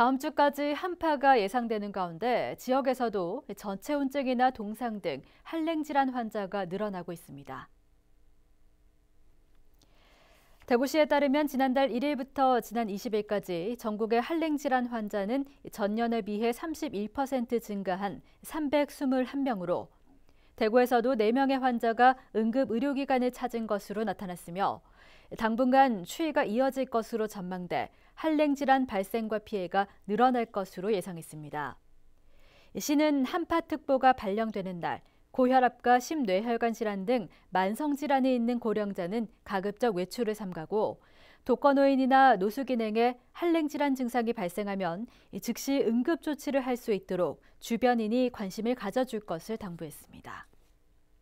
다음 주까지 한파가 예상되는 가운데 지역에서도 전체온증이나 동상 등 한랭질환 환자가 늘어나고 있습니다. 대구시에 따르면 지난달 1일부터 지난 20일까지 전국의 한랭질환 환자는 전년에 비해 31% 증가한 321명으로 대구에서도 4명의 환자가 응급 의료기관을 찾은 것으로 나타났으며 당분간 추위가 이어질 것으로 전망돼 한랭질환 발생과 피해가 늘어날 것으로 예상했습니다. 시는 한파특보가 발령되는 날 고혈압과 심뇌혈관 질환 등 만성 질환이 있는 고령자는 가급적 외출을 삼가고 독거노인이나 노숙인에게 한랭 질환 증상이 발생하면 즉시 응급 조치를 할 수 있도록 주변인이 관심을 가져줄 것을 당부했습니다.